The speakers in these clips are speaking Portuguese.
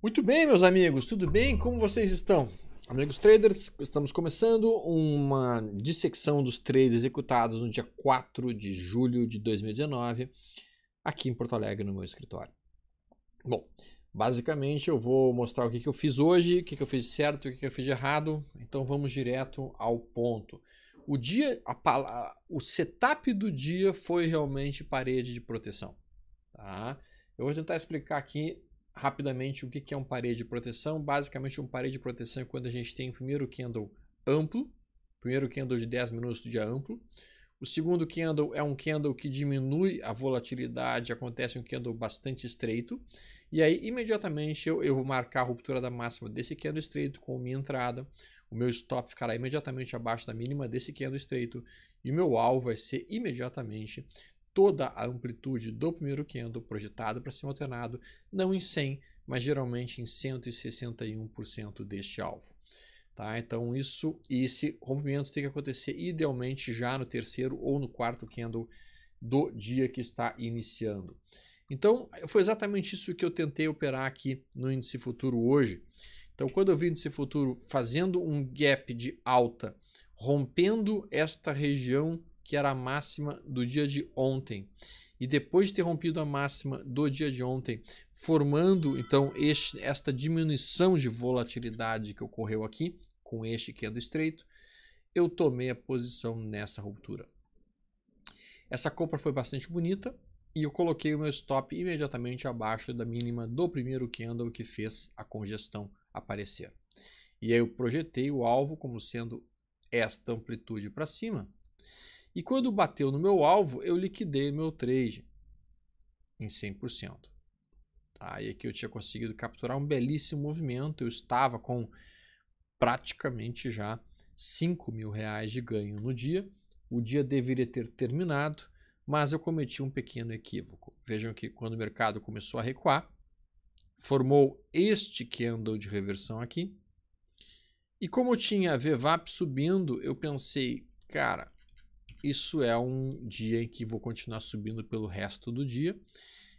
Muito bem, meus amigos, tudo bem? Como vocês estão? Amigos traders, estamos começando uma dissecção dos trades executados no dia 4 de julho de 2019, aqui em Porto Alegre, no meu escritório. Bom, basicamente eu vou mostrar o que, eu fiz hoje, o que, eu fiz certo e o que, eu fiz de errado, então vamos direto ao ponto. O dia, a, o setup do dia foi realmente parede de proteção. Tá? Eu vou tentar explicar aqui rapidamente o que é um parede de proteção. Basicamente, um parede de proteção é quando a gente tem o primeiro candle amplo, primeiro candle de 10 minutos do dia amplo. O segundo candle é um candle que diminui a volatilidade, acontece um candle bastante estreito. E aí, imediatamente, eu, eu vou marcar a ruptura da máxima desse candle estreito com minha entrada. O meu stop ficará imediatamente abaixo da mínima desse candle estreito. E o meu alvo vai ser imediatamente toda a amplitude do primeiro candle projetado para ser alternado, não em 100, mas geralmente em 161% deste alvo. Tá? Então, isso e esse rompimento tem que acontecer idealmente já no terceiro ou no quarto candle do dia que está iniciando. Então, foi exatamente isso que eu tentei operar aqui no índice futuro hoje. Então, quando eu vi o índice futuro fazendo um gap de alta, rompendo esta região que era a máxima do dia de ontem. E depois de ter rompido a máxima do dia de ontem, formando então este, esta diminuição de volatilidade que ocorreu aqui, com este que é do estreito, eu tomei a posição nessa ruptura. Essa compra foi bastante bonita e eu coloquei o meu stop imediatamente abaixo da mínima do primeiro candle que fez a congestão aparecer. E aí eu projetei o alvo como sendo esta amplitude para cima. E quando bateu no meu alvo, eu liquidei meu trade em 100%. Tá? É e aqui eu tinha conseguido capturar um belíssimo movimento. Eu estava com praticamente já 5 mil reais de ganho no dia. O dia deveria ter terminado, mas eu cometi um pequeno equívoco. Vejam que quando o mercado começou a recuar, formou este candle de reversão aqui. E como eu tinha VWAP subindo, eu pensei, cara, isso é um dia em que vou continuar subindo pelo resto do dia.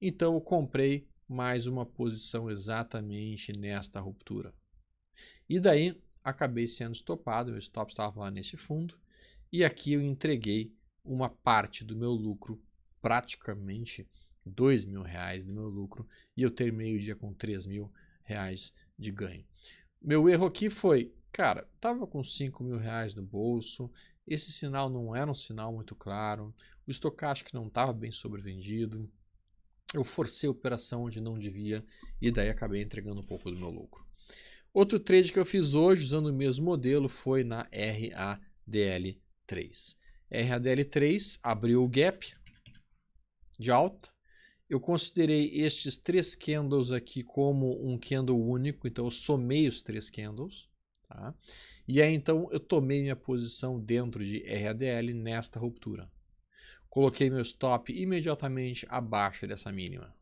Então eu comprei mais uma posição exatamente nesta ruptura. E daí acabei sendo estopado, meu stop estava lá neste fundo, e aqui eu entreguei uma parte do meu lucro, praticamente dois mil reais do meu lucro, e eu terminei o dia com três mil reais de ganho. Meu erro aqui foi, cara, tava com cinco mil reais no bolso, esse sinal não era um sinal muito claro, o estocástico não estava bem sobrevendido, eu forcei a operação onde não devia e daí acabei entregando um pouco do meu lucro. Outro trade que eu fiz hoje usando o mesmo modelo foi na RADL3. RADL3 abriu o gap de alta. Eu considerei estes três candles aqui como um candle único, então eu somei os três candles. Tá? E aí então eu tomei minha posição dentro de RADL nesta ruptura. Coloquei meu stop imediatamente abaixo dessa mínima.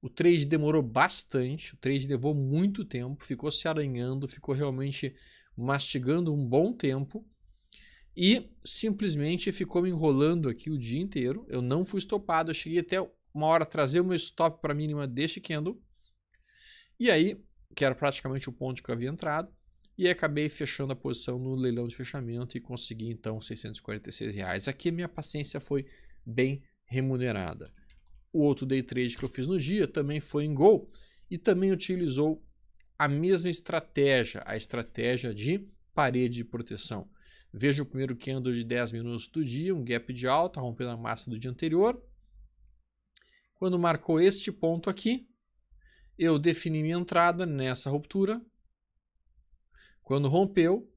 O trade demorou bastante, o trade levou muito tempo, ficou se aranhando, ficou realmente mastigando um bom tempo e simplesmente ficou me enrolando aqui o dia inteiro. Eu não fui estopado, eu cheguei até uma hora trazer o meu stop para a mínima deste candle. E aí que era praticamente o ponto que eu havia entrado, e acabei fechando a posição no leilão de fechamento e consegui então 646 reais. Aqui minha paciência foi bem remunerada. O outro day trade que eu fiz no dia também foi em Gol e também utilizou a mesma estratégia, a estratégia de parede de proteção. Veja o primeiro candle de 10 minutos do dia, um gap de alta, rompendo a massa do dia anterior. Quando marcou este ponto aqui, eu defini minha entrada nessa ruptura. Quando rompeu,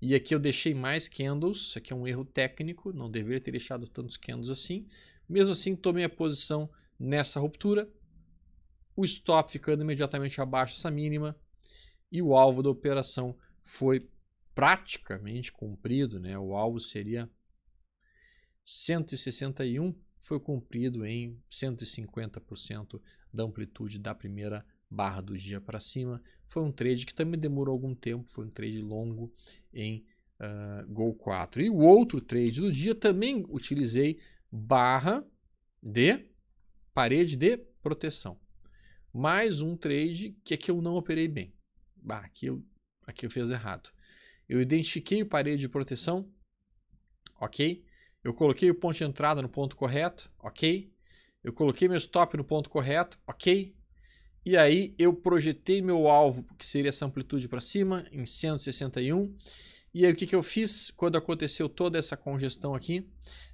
e aqui eu deixei mais candles, isso aqui é um erro técnico, não deveria ter deixado tantos candles assim. Mesmo assim, tomei a posição nessa ruptura, o stop ficando imediatamente abaixo dessa mínima e o alvo da operação foi praticamente cumprido, né? O alvo seria 161, foi cumprido em 150% da amplitude da primeira barra do dia para cima. Foi um trade que também demorou algum tempo, foi um trade longo em uh, Gol 4. E o outro trade do dia também utilizei barra de parede de proteção. Mais um trade que aqui eu não operei bem. Bah, aqui eu, aqui eu fiz errado. Eu identifiquei o parede de proteção, ok? Eu coloquei o ponto de entrada no ponto correto, ok? Eu coloquei meu stop no ponto correto, ok. E aí eu projetei meu alvo, que seria essa amplitude para cima, em 161. E aí o que, que eu fiz quando aconteceu toda essa congestão aqui?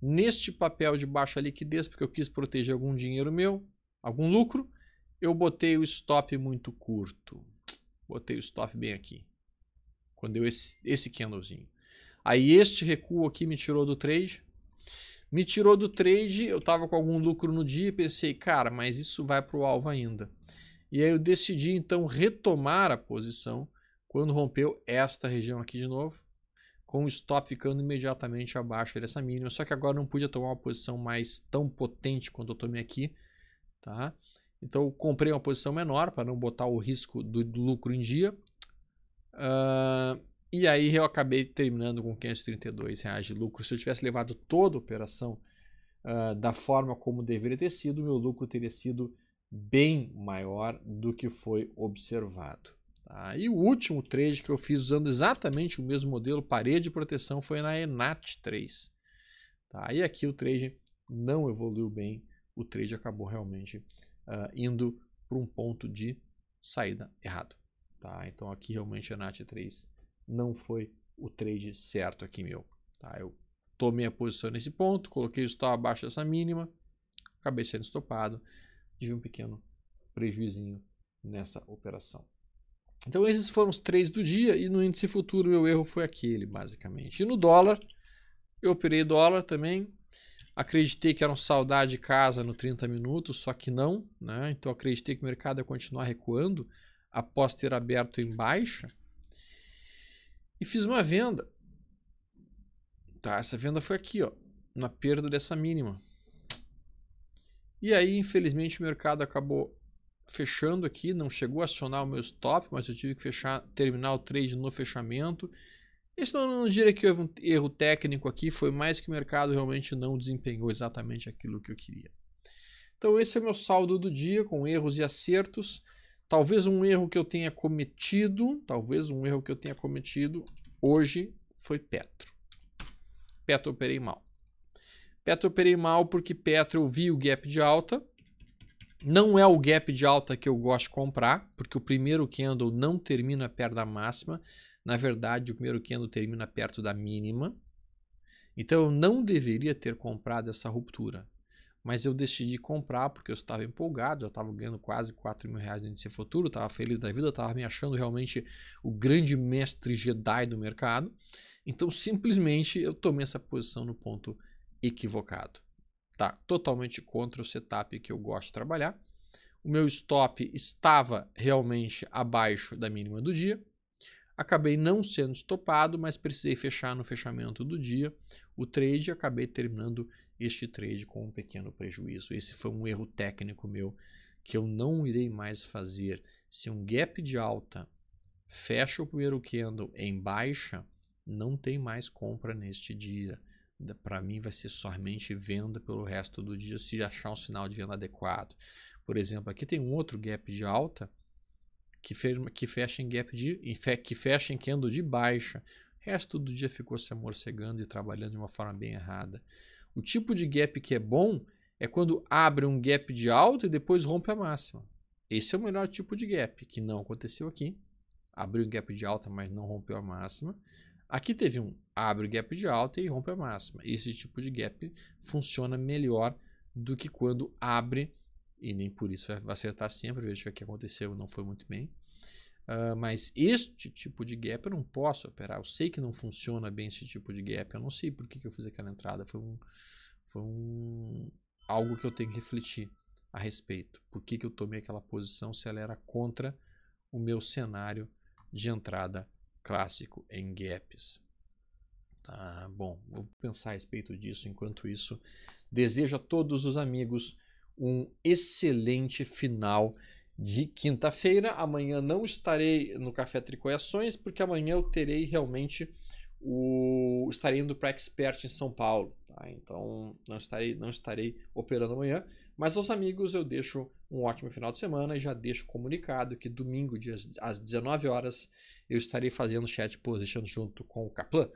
Neste papel de baixa liquidez, porque eu quis proteger algum dinheiro meu, algum lucro, eu botei o stop muito curto. Botei o stop bem aqui. Quando eu esse, esse candlezinho. Aí este recuo aqui me tirou do trade. Me tirou do trade, eu estava com algum lucro no dia e pensei, cara, mas isso vai para o alvo ainda. E aí eu decidi então retomar a posição quando rompeu esta região aqui de novo, com o stop ficando imediatamente abaixo dessa mínima, só que agora não podia tomar uma posição mais tão potente quanto eu tomei aqui, tá? Então eu comprei uma posição menor para não botar o risco do lucro em dia. Uh, e aí eu acabei terminando com 532 reais de lucro. Se eu tivesse levado toda a operação uh, da forma como deveria ter sido, meu lucro teria sido bem maior do que foi observado. Tá? E o último trade que eu fiz usando exatamente o mesmo modelo, parede de proteção, foi na Enat 3. Tá? E aqui o trade não evoluiu bem, o trade acabou realmente uh, indo para um ponto de saída errado. Tá? Então aqui realmente a Enat 3 não foi o trade certo aqui meu. Tá? Eu tomei a posição nesse ponto, coloquei o stop abaixo dessa mínima, acabei sendo estopado, tive um pequeno prejuízinho nessa operação. Então esses foram os três do dia e no índice futuro meu erro foi aquele, basicamente. E no dólar, eu operei dólar também, acreditei que era um saudade de casa no 30 minutos, só que não, né? Então acreditei que o mercado ia continuar recuando após ter aberto em baixa, e fiz uma venda. Tá, essa venda foi aqui, ó, na perda dessa mínima. E aí, infelizmente, o mercado acabou fechando aqui, não chegou a acionar o meu stop, mas eu tive que fechar, terminar o trade no fechamento. Isso não, não diria que houve um erro técnico aqui, foi mais que o mercado realmente não desempenhou exatamente aquilo que eu queria. Então esse é o meu saldo do dia, com erros e acertos. Talvez um erro que eu tenha cometido, talvez um erro que eu tenha cometido hoje foi Petro. Petro operei mal. Petro operei mal porque Petro eu vi o gap de alta. Não é o gap de alta que eu gosto de comprar, porque o primeiro candle não termina perto da máxima. Na verdade, o primeiro candle termina perto da mínima. Então eu não deveria ter comprado essa ruptura mas eu decidi comprar porque eu estava empolgado, eu estava ganhando quase 4 mil reais no índice futuro, estava feliz da vida, estava me achando realmente o grande mestre Jedi do mercado. Então simplesmente eu tomei essa posição no ponto equivocado. Tá totalmente contra o setup que eu gosto de trabalhar. O meu stop estava realmente abaixo da mínima do dia. Acabei não sendo estopado, mas precisei fechar no fechamento do dia o trade e acabei terminando este trade com um pequeno prejuízo. Esse foi um erro técnico meu que eu não irei mais fazer. Se um gap de alta fecha o primeiro candle em baixa, não tem mais compra neste dia. Para mim vai ser somente venda pelo resto do dia se achar um sinal de venda adequado. Por exemplo, aqui tem um outro gap de alta que, firma, que fecha em gap de que fecha em candle de baixa. O resto do dia ficou se amorcegando e trabalhando de uma forma bem errada. O tipo de gap que é bom é quando abre um gap de alta e depois rompe a máxima. Esse é o melhor tipo de gap, que não aconteceu aqui. Abriu um gap de alta, mas não rompeu a máxima. Aqui teve um abre o gap de alta e rompe a máxima. Esse tipo de gap funciona melhor do que quando abre e nem por isso vai acertar sempre. Veja que aconteceu, não foi muito bem. Uh, mas este tipo de gap eu não posso operar. Eu sei que não funciona bem esse tipo de gap. Eu não sei por que, que eu fiz aquela entrada. Foi um, foi um algo que eu tenho que refletir a respeito. Por que, que eu tomei aquela posição se ela era contra o meu cenário de entrada clássico em gaps? Tá bom, vou pensar a respeito disso. Enquanto isso, desejo a todos os amigos um excelente final de quinta-feira. Amanhã não estarei no Café Tricoiações, porque amanhã eu terei realmente o. estarei indo para Expert em São Paulo. Tá? Então não estarei, não estarei operando amanhã. Mas aos amigos eu deixo um ótimo final de semana e já deixo comunicado que domingo, às 19 horas, eu estarei fazendo chat position junto com o Kaplan.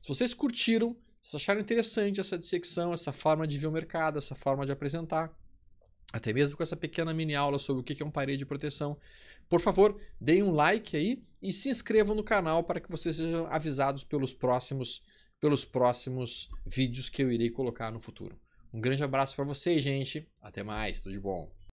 Se vocês curtiram, se acharam interessante essa dissecção, essa forma de ver o mercado, essa forma de apresentar, até mesmo com essa pequena mini aula sobre o que é um parede de proteção. Por favor, deem um like aí e se inscrevam no canal para que vocês sejam avisados pelos próximos, pelos próximos vídeos que eu irei colocar no futuro. Um grande abraço para vocês, gente. Até mais, tudo de bom.